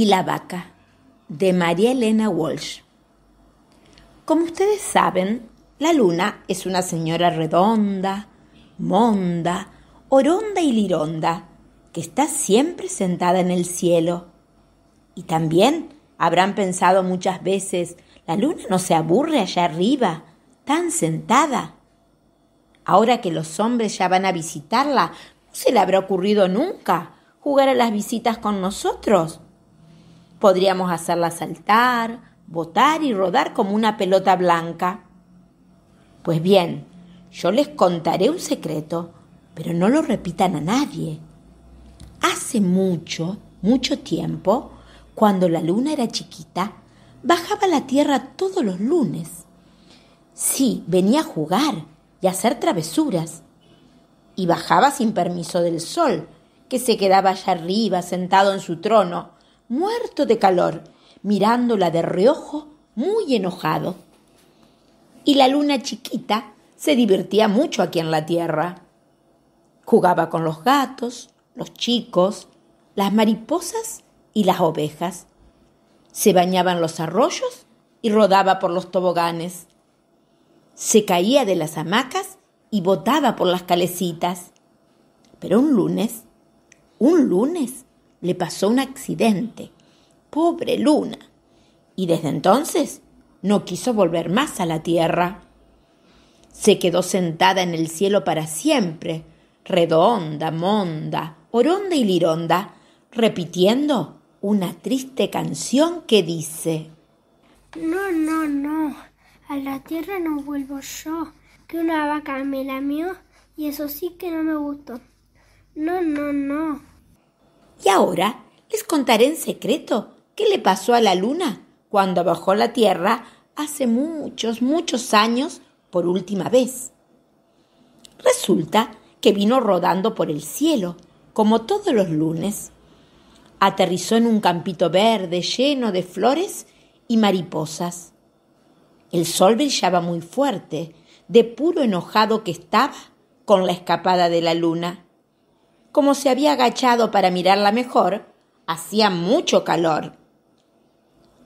y la vaca de María Elena Walsh. Como ustedes saben, la luna es una señora redonda, monda, oronda y lironda, que está siempre sentada en el cielo. Y también habrán pensado muchas veces, la luna no se aburre allá arriba, tan sentada. Ahora que los hombres ya van a visitarla, ¿no se le habrá ocurrido nunca jugar a las visitas con nosotros? Podríamos hacerla saltar, botar y rodar como una pelota blanca. Pues bien, yo les contaré un secreto, pero no lo repitan a nadie. Hace mucho, mucho tiempo, cuando la luna era chiquita, bajaba a la tierra todos los lunes. Sí, venía a jugar y a hacer travesuras. Y bajaba sin permiso del sol, que se quedaba allá arriba sentado en su trono, muerto de calor, mirándola de reojo, muy enojado. Y la luna chiquita se divertía mucho aquí en la tierra. Jugaba con los gatos, los chicos, las mariposas y las ovejas. Se bañaba en los arroyos y rodaba por los toboganes. Se caía de las hamacas y botaba por las calecitas. Pero un lunes, un lunes, le pasó un accidente. Pobre Luna. Y desde entonces no quiso volver más a la Tierra. Se quedó sentada en el cielo para siempre, redonda, monda, oronda y lironda, repitiendo una triste canción que dice No, no, no, a la tierra no vuelvo yo, que una vaca me lamió y eso sí que no me gustó. No, no, no, y ahora les contaré en secreto qué le pasó a la luna cuando bajó la tierra hace muchos, muchos años por última vez. Resulta que vino rodando por el cielo, como todos los lunes. Aterrizó en un campito verde lleno de flores y mariposas. El sol brillaba muy fuerte, de puro enojado que estaba con la escapada de la luna. Como se había agachado para mirarla mejor, hacía mucho calor.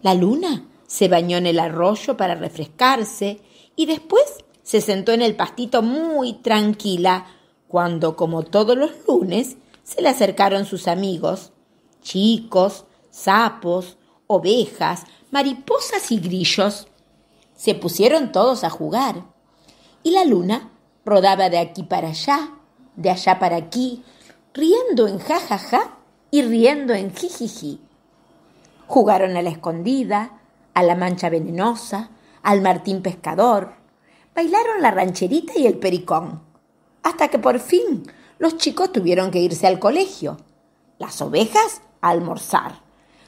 La luna se bañó en el arroyo para refrescarse y después se sentó en el pastito muy tranquila cuando, como todos los lunes, se le acercaron sus amigos, chicos, sapos, ovejas, mariposas y grillos. Se pusieron todos a jugar. Y la luna rodaba de aquí para allá, de allá para aquí, riendo en jajaja ja, ja, y riendo en jijiji. Jugaron a la escondida, a la mancha venenosa, al martín pescador, bailaron la rancherita y el pericón, hasta que por fin los chicos tuvieron que irse al colegio, las ovejas a almorzar,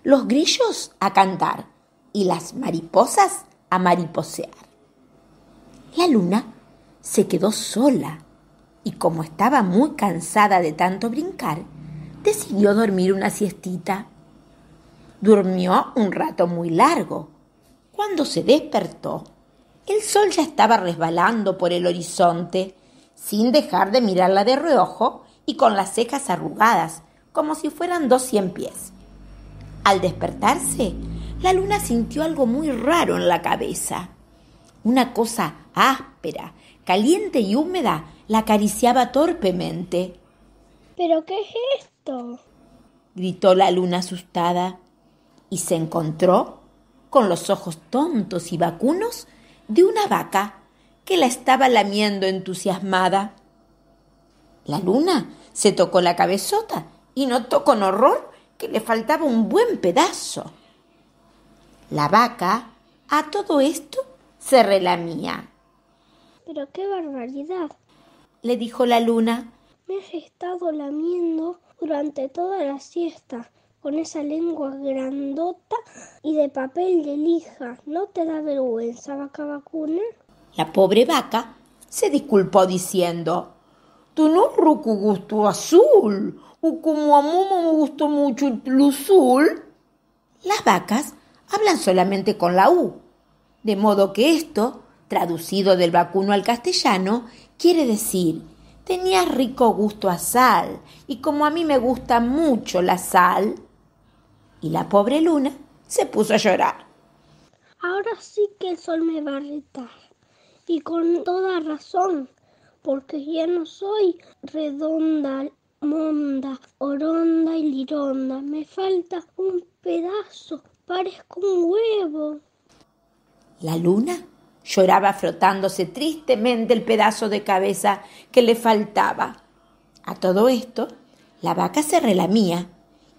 los grillos a cantar y las mariposas a mariposear. La luna se quedó sola y como estaba muy cansada de tanto brincar, decidió dormir una siestita. Durmió un rato muy largo. Cuando se despertó, el sol ya estaba resbalando por el horizonte, sin dejar de mirarla de reojo y con las cejas arrugadas, como si fueran dos cien pies. Al despertarse, la luna sintió algo muy raro en la cabeza. Una cosa áspera, caliente y húmeda la acariciaba torpemente. ¿Pero qué es esto? gritó la luna asustada y se encontró con los ojos tontos y vacunos de una vaca que la estaba lamiendo entusiasmada. La luna se tocó la cabezota y notó con horror que le faltaba un buen pedazo. La vaca a todo esto se relamía. Pero qué barbaridad, le dijo la luna. Me has estado lamiendo durante toda la siesta con esa lengua grandota y de papel de lija. ¿No te da vergüenza, vaca vacuna? La pobre vaca se disculpó diciendo no, rucu gusto azul, o uh, como a Momo me gustó mucho luzul. Las vacas hablan solamente con la U, de modo que esto traducido del vacuno al castellano, quiere decir, tenía rico gusto a sal, y como a mí me gusta mucho la sal. Y la pobre luna se puso a llorar. Ahora sí que el sol me va a retar, y con toda razón, porque ya no soy redonda, monda, oronda y lironda, me falta un pedazo, parezco un huevo. La luna Lloraba frotándose tristemente el pedazo de cabeza que le faltaba. A todo esto, la vaca se relamía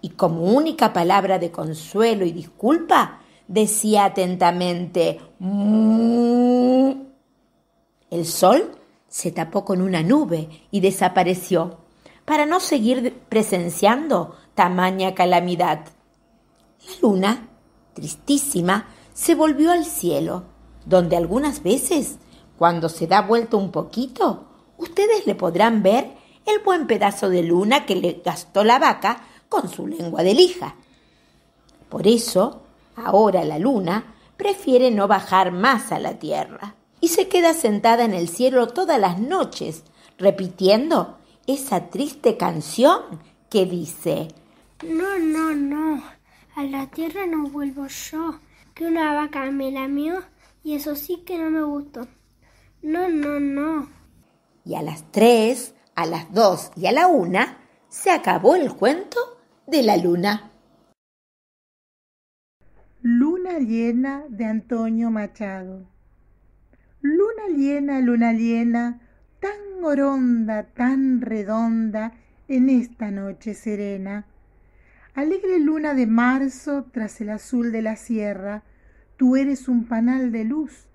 y como única palabra de consuelo y disculpa, decía atentamente mm". El sol se tapó con una nube y desapareció para no seguir presenciando tamaña calamidad. La luna, tristísima, se volvió al cielo donde algunas veces, cuando se da vuelta un poquito, ustedes le podrán ver el buen pedazo de luna que le gastó la vaca con su lengua de lija. Por eso, ahora la luna prefiere no bajar más a la tierra y se queda sentada en el cielo todas las noches, repitiendo esa triste canción que dice, No, no, no, a la tierra no vuelvo yo, que una vaca me lamió y eso sí que no me gustó. No, no, no. Y a las tres, a las dos y a la una, se acabó el cuento de la luna. Luna llena de Antonio Machado. Luna llena, luna llena, tan oronda, tan redonda, en esta noche serena. Alegre luna de marzo tras el azul de la sierra, Tú eres un panal de luz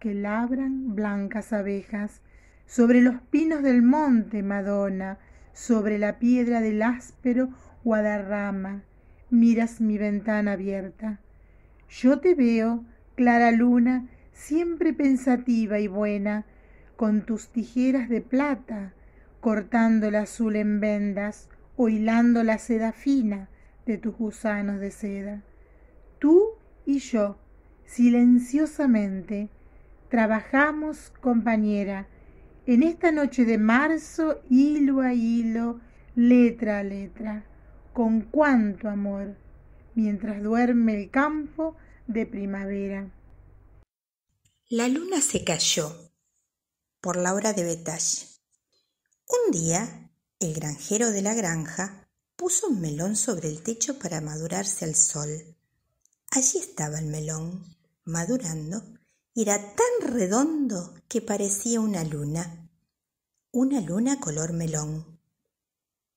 que labran blancas abejas sobre los pinos del monte, Madonna, sobre la piedra del áspero Guadarrama. Miras mi ventana abierta. Yo te veo, clara luna, siempre pensativa y buena, con tus tijeras de plata, cortando el azul en vendas o hilando la seda fina de tus gusanos de seda. Tú y yo, silenciosamente, trabajamos, compañera, en esta noche de marzo, hilo a hilo, letra a letra, con cuánto amor, mientras duerme el campo de primavera. La luna se cayó por la hora de Betalle. Un día, el granjero de la granja puso un melón sobre el techo para madurarse al sol. Allí estaba el melón, madurando, era tan redondo que parecía una luna, una luna color melón,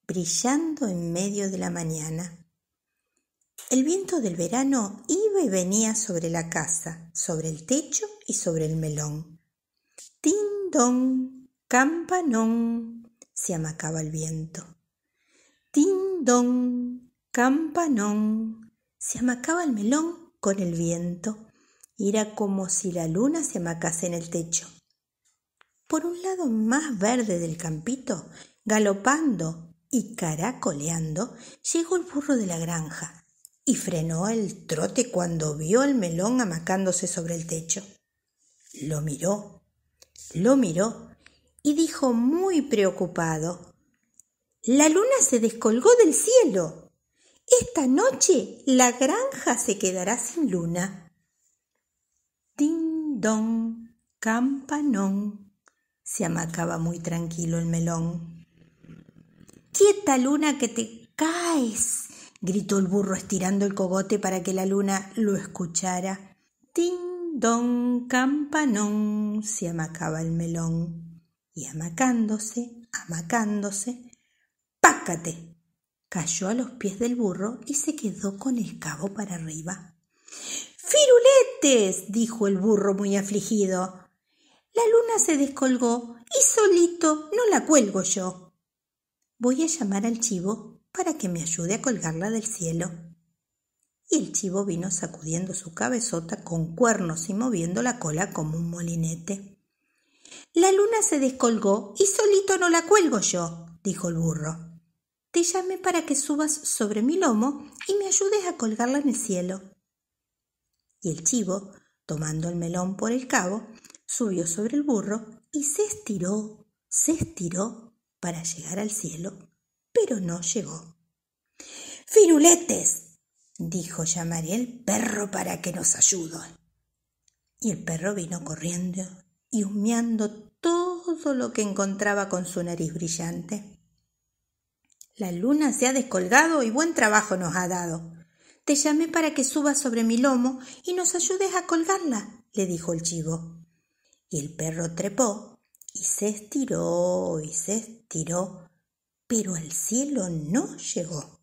brillando en medio de la mañana. El viento del verano iba y venía sobre la casa, sobre el techo y sobre el melón. Tin campanón, se amacaba el viento. Tin campanón, se amacaba el melón con el viento. Era como si la luna se amacase en el techo. Por un lado más verde del campito, galopando y caracoleando, llegó el burro de la granja y frenó el trote cuando vio el melón amacándose sobre el techo. Lo miró, lo miró y dijo muy preocupado, La luna se descolgó del cielo. Esta noche la granja se quedará sin luna don, campanón. Se amacaba muy tranquilo el melón. Quieta luna que te caes, gritó el burro estirando el cogote para que la luna lo escuchara. Tin don, campanón. Se amacaba el melón. Y amacándose, amacándose, pácate. Cayó a los pies del burro y se quedó con el cabo para arriba. Firuletes, dijo el burro muy afligido. La luna se descolgó y solito no la cuelgo yo. Voy a llamar al chivo para que me ayude a colgarla del cielo. Y el chivo vino sacudiendo su cabezota con cuernos y moviendo la cola como un molinete. La luna se descolgó y solito no la cuelgo yo, dijo el burro. Te llame para que subas sobre mi lomo y me ayudes a colgarla en el cielo y el chivo, tomando el melón por el cabo, subió sobre el burro y se estiró, se estiró para llegar al cielo, pero no llegó. Firuletes, dijo, llamaré el perro para que nos ayude. Y el perro vino corriendo y humeando todo lo que encontraba con su nariz brillante. La luna se ha descolgado y buen trabajo nos ha dado, te llamé para que subas sobre mi lomo y nos ayudes a colgarla, le dijo el chivo. Y el perro trepó y se estiró y se estiró, pero al cielo no llegó.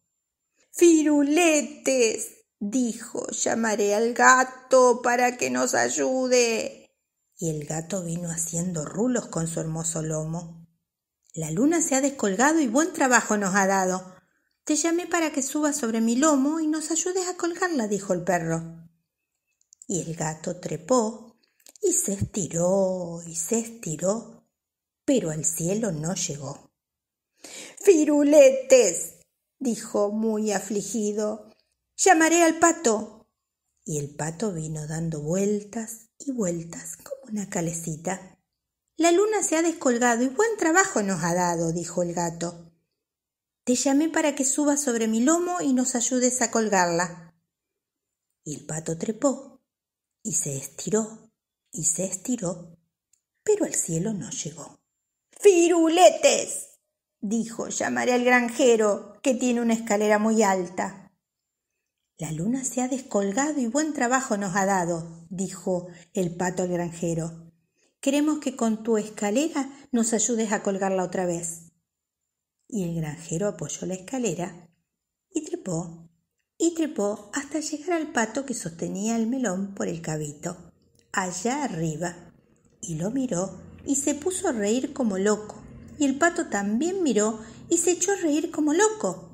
Firuletes, dijo, llamaré al gato para que nos ayude. Y el gato vino haciendo rulos con su hermoso lomo. La luna se ha descolgado y buen trabajo nos ha dado. Te llamé para que subas sobre mi lomo y nos ayudes a colgarla, dijo el perro. Y el gato trepó y se estiró y se estiró, pero al cielo no llegó. Firuletes, dijo muy afligido, llamaré al pato. Y el pato vino dando vueltas y vueltas como una calecita. La luna se ha descolgado y buen trabajo nos ha dado, dijo el gato. Te llamé para que subas sobre mi lomo y nos ayudes a colgarla. Y el pato trepó y se estiró y se estiró, pero al cielo no llegó. ¡Firuletes! dijo, llamaré al granjero, que tiene una escalera muy alta. La luna se ha descolgado y buen trabajo nos ha dado, dijo el pato al granjero. Queremos que con tu escalera nos ayudes a colgarla otra vez y el granjero apoyó la escalera y trepó y trepó hasta llegar al pato que sostenía el melón por el cabito, allá arriba, y lo miró y se puso a reír como loco, y el pato también miró y se echó a reír como loco.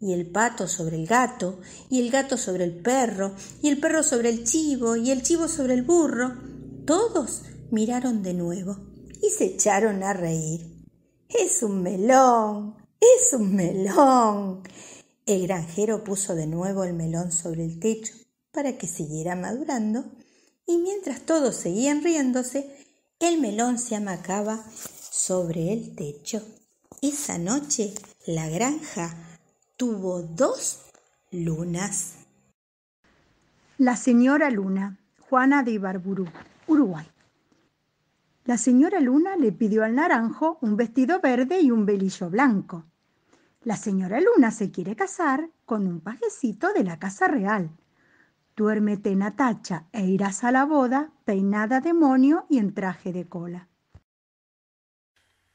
Y el pato sobre el gato, y el gato sobre el perro, y el perro sobre el chivo, y el chivo sobre el burro, todos miraron de nuevo y se echaron a reír. Es un melón, es un melón. El granjero puso de nuevo el melón sobre el techo para que siguiera madurando y mientras todos seguían riéndose, el melón se amacaba sobre el techo. Esa noche la granja tuvo dos lunas. La señora Luna, Juana de Ibarburú, Uruguay. La señora Luna le pidió al naranjo un vestido verde y un velillo blanco. La señora Luna se quiere casar con un pajecito de la casa real. Duérmete Natacha, e irás a la boda peinada de monio y en traje de cola.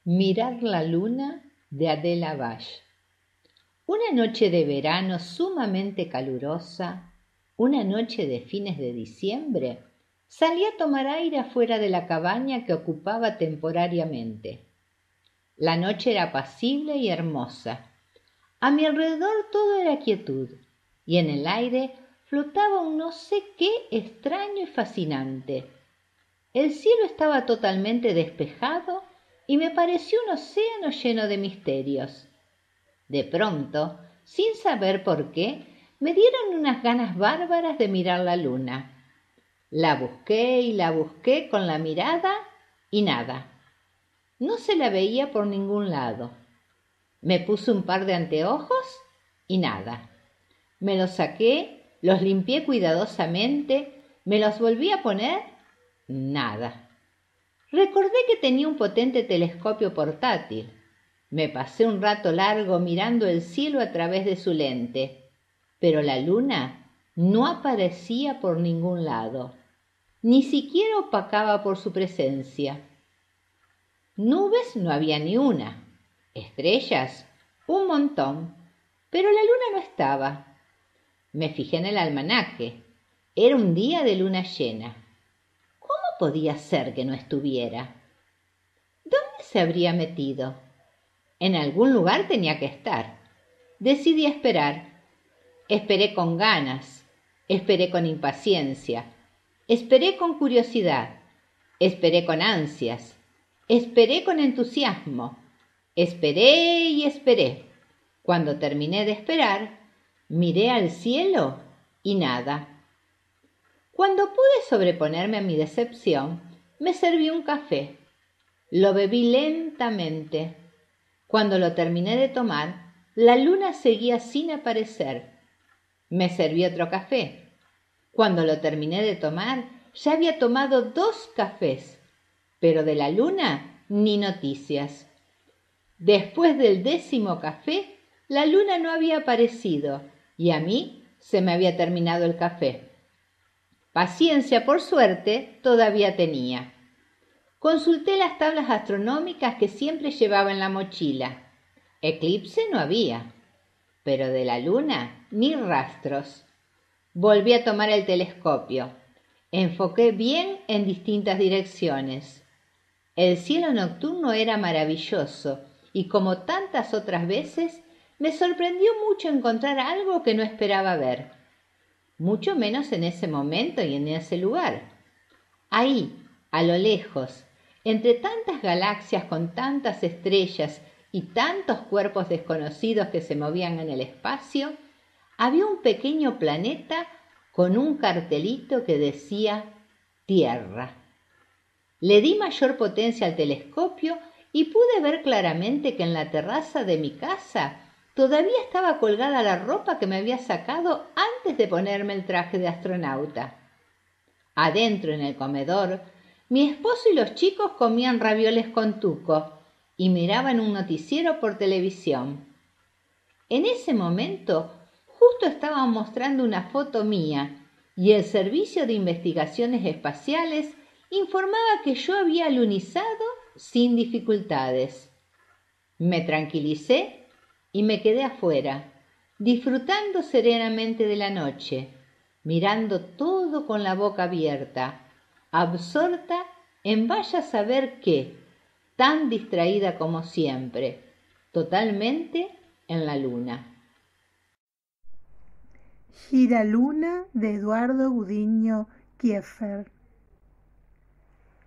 Mirar la luna de Adela Bash. Una noche de verano sumamente calurosa, una noche de fines de diciembre, salí a tomar aire afuera de la cabaña que ocupaba temporariamente. La noche era pasible y hermosa. A mi alrededor todo era quietud, y en el aire flotaba un no sé qué extraño y fascinante. El cielo estaba totalmente despejado y me pareció un océano lleno de misterios. De pronto, sin saber por qué, me dieron unas ganas bárbaras de mirar la luna. La busqué y la busqué con la mirada y nada. No se la veía por ningún lado. Me puse un par de anteojos y nada. Me los saqué, los limpié cuidadosamente, me los volví a poner, nada. Recordé que tenía un potente telescopio portátil. Me pasé un rato largo mirando el cielo a través de su lente, pero la luna no aparecía por ningún lado ni siquiera opacaba por su presencia. Nubes no había ni una, estrellas un montón, pero la luna no estaba. Me fijé en el almanaque. Era un día de luna llena. ¿Cómo podía ser que no estuviera? ¿Dónde se habría metido? En algún lugar tenía que estar. Decidí esperar. Esperé con ganas, esperé con impaciencia Esperé con curiosidad, esperé con ansias, esperé con entusiasmo, esperé y esperé. Cuando terminé de esperar, miré al cielo y nada. Cuando pude sobreponerme a mi decepción, me serví un café. Lo bebí lentamente. Cuando lo terminé de tomar, la luna seguía sin aparecer. Me serví otro café cuando lo terminé de tomar, ya había tomado dos cafés, pero de la luna ni noticias. Después del décimo café, la luna no había aparecido y a mí se me había terminado el café. Paciencia, por suerte, todavía tenía. Consulté las tablas astronómicas que siempre llevaba en la mochila. Eclipse no había, pero de la luna ni rastros. Volví a tomar el telescopio. Enfoqué bien en distintas direcciones. El cielo nocturno era maravilloso y como tantas otras veces me sorprendió mucho encontrar algo que no esperaba ver, mucho menos en ese momento y en ese lugar. Ahí, a lo lejos, entre tantas galaxias con tantas estrellas y tantos cuerpos desconocidos que se movían en el espacio, había un pequeño planeta con un cartelito que decía Tierra. Le di mayor potencia al telescopio y pude ver claramente que en la terraza de mi casa todavía estaba colgada la ropa que me había sacado antes de ponerme el traje de astronauta. Adentro en el comedor, mi esposo y los chicos comían ravioles con tuco y miraban un noticiero por televisión. En ese momento justo estaba mostrando una foto mía y el Servicio de Investigaciones Espaciales informaba que yo había lunizado sin dificultades. Me tranquilicé y me quedé afuera, disfrutando serenamente de la noche, mirando todo con la boca abierta, absorta en vaya saber qué, tan distraída como siempre, totalmente en la luna. Giraluna de Eduardo Gudiño Kiefer.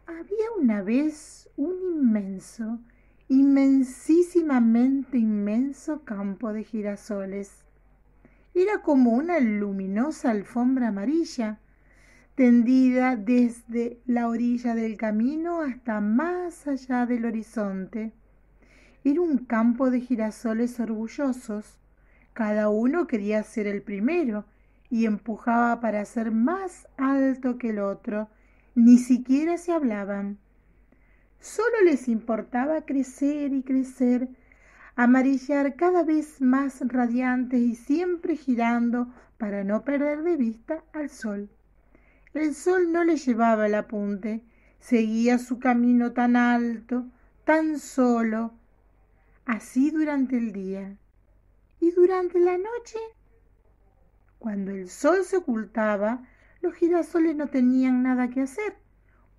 Había una vez un inmenso, inmensísimamente inmenso campo de girasoles. Era como una luminosa alfombra amarilla, tendida desde la orilla del camino hasta más allá del horizonte. Era un campo de girasoles orgullosos, cada uno quería ser el primero y empujaba para ser más alto que el otro. Ni siquiera se hablaban. Solo les importaba crecer y crecer, amarillar cada vez más radiantes y siempre girando para no perder de vista al sol. El sol no le llevaba el apunte, seguía su camino tan alto, tan solo, así durante el día y durante la noche, cuando el sol se ocultaba, los girasoles no tenían nada que hacer.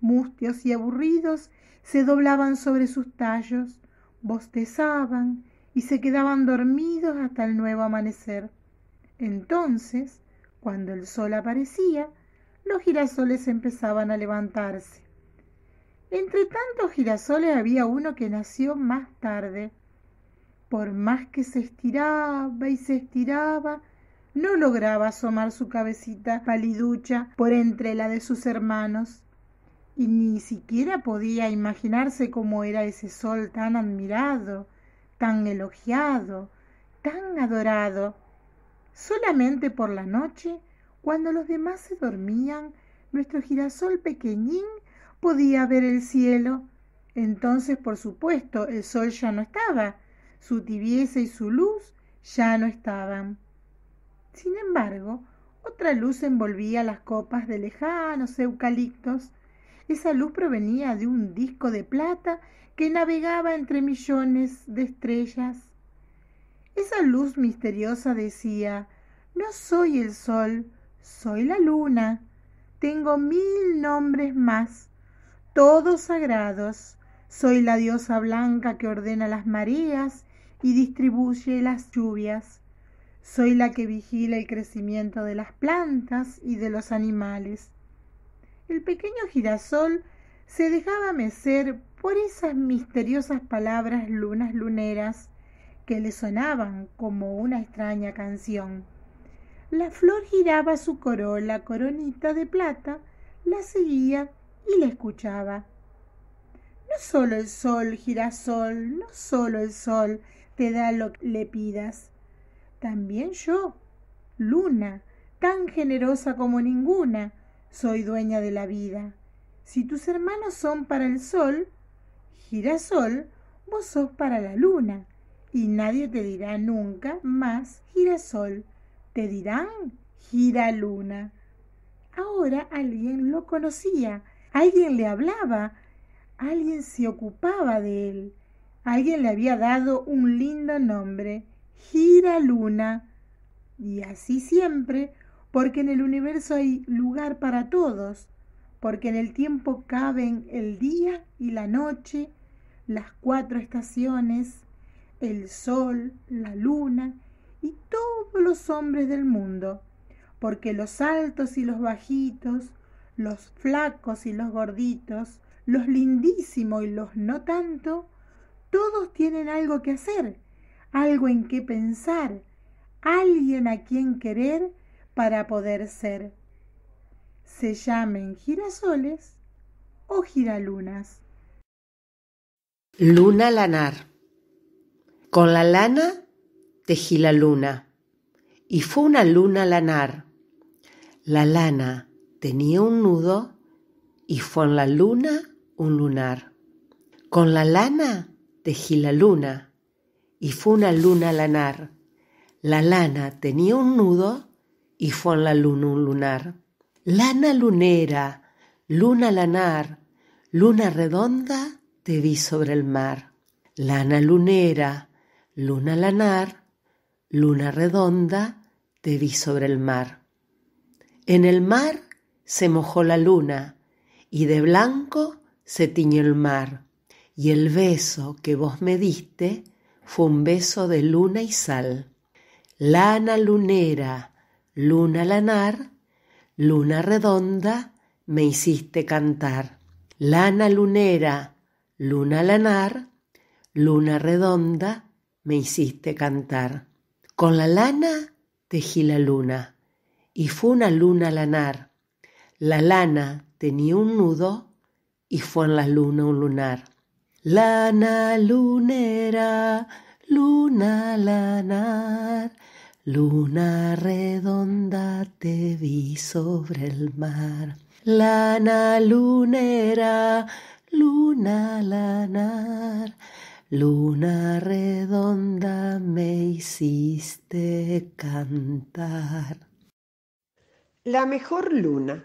Mustios y aburridos se doblaban sobre sus tallos, bostezaban y se quedaban dormidos hasta el nuevo amanecer. Entonces, cuando el sol aparecía, los girasoles empezaban a levantarse. Entre tantos girasoles había uno que nació más tarde. Por más que se estiraba y se estiraba, no lograba asomar su cabecita paliducha por entre la de sus hermanos, y ni siquiera podía imaginarse cómo era ese sol tan admirado, tan elogiado, tan adorado. Solamente por la noche, cuando los demás se dormían, nuestro girasol pequeñín podía ver el cielo. Entonces, por supuesto, el sol ya no estaba, su tibieza y su luz ya no estaban. Sin embargo, otra luz envolvía las copas de lejanos eucaliptos. Esa luz provenía de un disco de plata que navegaba entre millones de estrellas. Esa luz misteriosa decía, no soy el sol, soy la luna. Tengo mil nombres más, todos sagrados. Soy la diosa blanca que ordena las mareas y distribuye las lluvias. Soy la que vigila el crecimiento de las plantas y de los animales. El pequeño girasol se dejaba mecer por esas misteriosas palabras lunas luneras que le sonaban como una extraña canción. La flor giraba su corola, coronita de plata, la seguía y la escuchaba. No solo el sol, girasol, no solo el sol, te da lo que le pidas. También yo, Luna, tan generosa como ninguna, soy dueña de la vida. Si tus hermanos son para el sol, girasol, vos sos para la luna, y nadie te dirá nunca más girasol, te dirán gira luna, Ahora alguien lo conocía, alguien le hablaba, alguien se ocupaba de él. Alguien le había dado un lindo nombre, Gira Luna, y así siempre, porque en el universo hay lugar para todos, porque en el tiempo caben el día y la noche, las cuatro estaciones, el sol, la luna y todos los hombres del mundo, porque los altos y los bajitos, los flacos y los gorditos, los lindísimos y los no tanto, todos tienen algo que hacer, algo en qué pensar, alguien a quien querer para poder ser. Se llamen girasoles o giralunas. Luna lanar. Con la lana tejí la luna. Y fue una luna lanar. La lana tenía un nudo y fue en la luna un lunar. Con la lana la luna y fue una luna lanar. La lana tenía un nudo y fue en la luna un lunar. Lana lunera, luna lanar, luna redonda, te vi sobre el mar. Lana lunera, luna lanar, luna redonda, te vi sobre el mar. En el mar se mojó la luna y de blanco se tiñó el mar y el beso que vos me diste fue un beso de luna y sal. Lana lunera, luna lanar, luna redonda, me hiciste cantar. Lana lunera, luna lanar, luna redonda, me hiciste cantar. Con la lana tejí la luna, y fue una luna lanar. La lana tenía un nudo, y fue en la luna un lunar. Lana lunera, luna lanar, luna redonda te vi sobre el mar. Lana lunera, luna lanar, luna redonda me hiciste cantar. La mejor luna.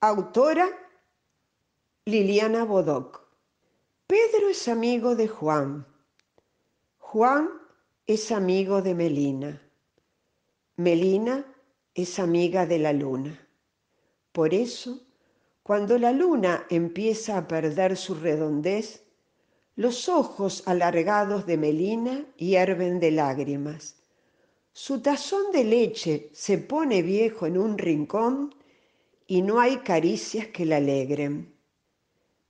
Autora Liliana Bodoc. Pedro es amigo de Juan. Juan es amigo de Melina. Melina es amiga de la luna. Por eso, cuando la luna empieza a perder su redondez, los ojos alargados de Melina hierven de lágrimas. Su tazón de leche se pone viejo en un rincón y no hay caricias que la alegren.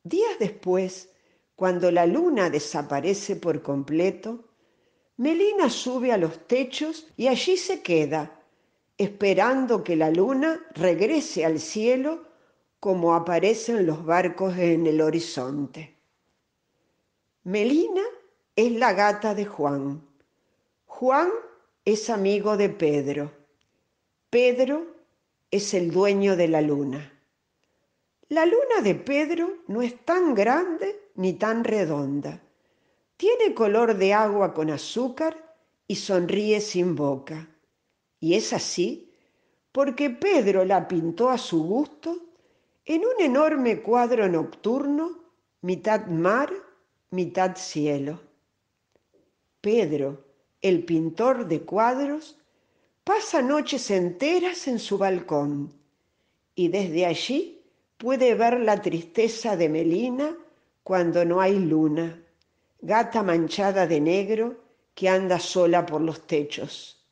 Días después, cuando la luna desaparece por completo, Melina sube a los techos y allí se queda, esperando que la luna regrese al cielo como aparecen los barcos en el horizonte. Melina es la gata de Juan. Juan es amigo de Pedro. Pedro es el dueño de la luna. La luna de Pedro no es tan grande ni tan redonda. Tiene color de agua con azúcar y sonríe sin boca. Y es así porque Pedro la pintó a su gusto en un enorme cuadro nocturno, mitad mar, mitad cielo. Pedro, el pintor de cuadros, pasa noches enteras en su balcón y desde allí Puede ver la tristeza de Melina cuando no hay luna, gata manchada de negro que anda sola por los techos.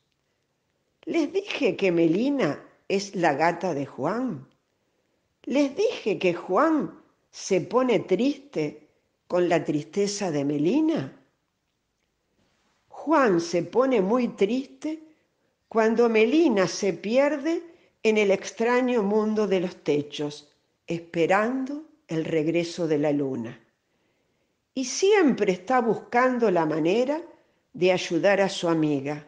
Les dije que Melina es la gata de Juan. Les dije que Juan se pone triste con la tristeza de Melina. Juan se pone muy triste cuando Melina se pierde en el extraño mundo de los techos esperando el regreso de la luna. Y siempre está buscando la manera de ayudar a su amiga.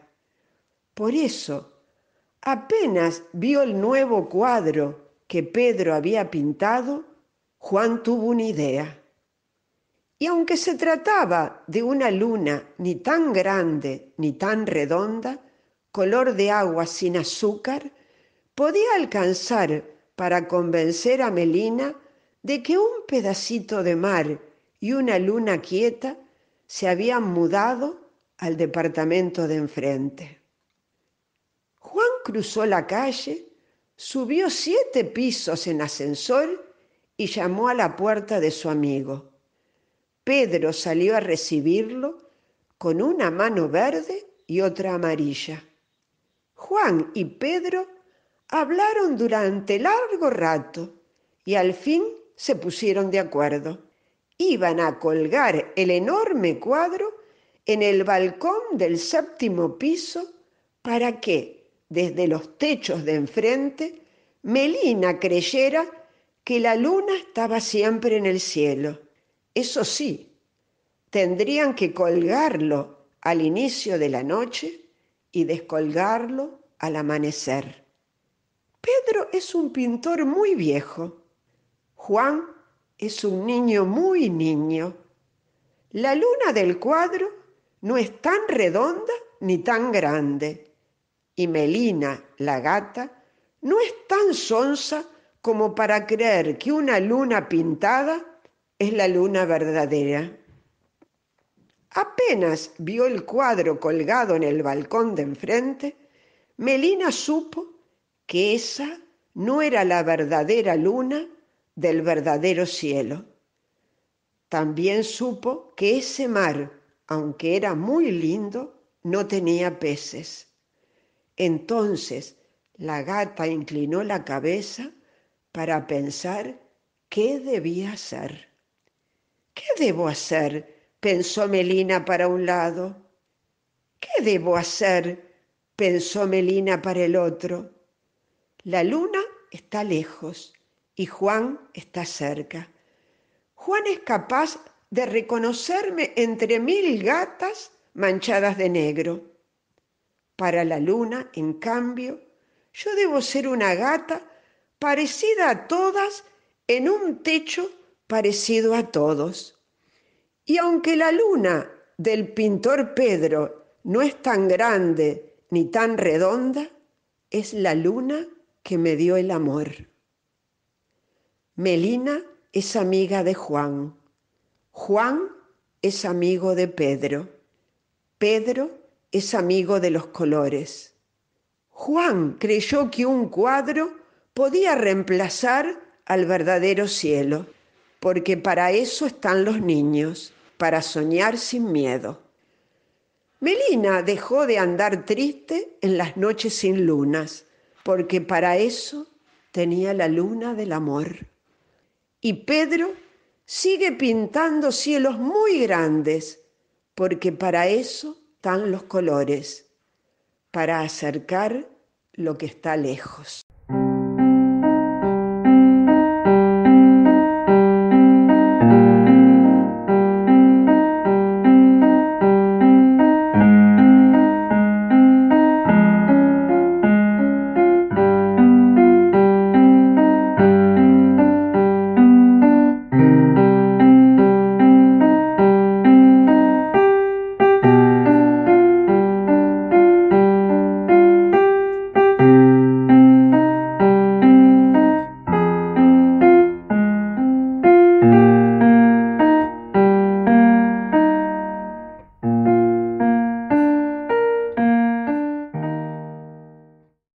Por eso, apenas vio el nuevo cuadro que Pedro había pintado, Juan tuvo una idea. Y aunque se trataba de una luna ni tan grande ni tan redonda, color de agua sin azúcar, podía alcanzar para convencer a Melina de que un pedacito de mar y una luna quieta se habían mudado al departamento de enfrente. Juan cruzó la calle, subió siete pisos en ascensor y llamó a la puerta de su amigo. Pedro salió a recibirlo con una mano verde y otra amarilla. Juan y Pedro Hablaron durante largo rato y al fin se pusieron de acuerdo. Iban a colgar el enorme cuadro en el balcón del séptimo piso para que, desde los techos de enfrente, Melina creyera que la luna estaba siempre en el cielo. Eso sí, tendrían que colgarlo al inicio de la noche y descolgarlo al amanecer. Pedro es un pintor muy viejo. Juan es un niño muy niño. La luna del cuadro no es tan redonda ni tan grande. Y Melina, la gata, no es tan sonsa como para creer que una luna pintada es la luna verdadera. Apenas vio el cuadro colgado en el balcón de enfrente, Melina supo que esa no era la verdadera luna del verdadero cielo. También supo que ese mar, aunque era muy lindo, no tenía peces. Entonces la gata inclinó la cabeza para pensar qué debía hacer. ¿Qué debo hacer? pensó Melina para un lado. ¿Qué debo hacer? pensó Melina para el otro. La luna está lejos y Juan está cerca. Juan es capaz de reconocerme entre mil gatas manchadas de negro. Para la luna, en cambio, yo debo ser una gata parecida a todas en un techo parecido a todos. Y aunque la luna del pintor Pedro no es tan grande ni tan redonda, es la luna que me dio el amor. Melina es amiga de Juan. Juan es amigo de Pedro. Pedro es amigo de los colores. Juan creyó que un cuadro podía reemplazar al verdadero cielo, porque para eso están los niños, para soñar sin miedo. Melina dejó de andar triste en las noches sin lunas porque para eso tenía la luna del amor. Y Pedro sigue pintando cielos muy grandes, porque para eso están los colores, para acercar lo que está lejos.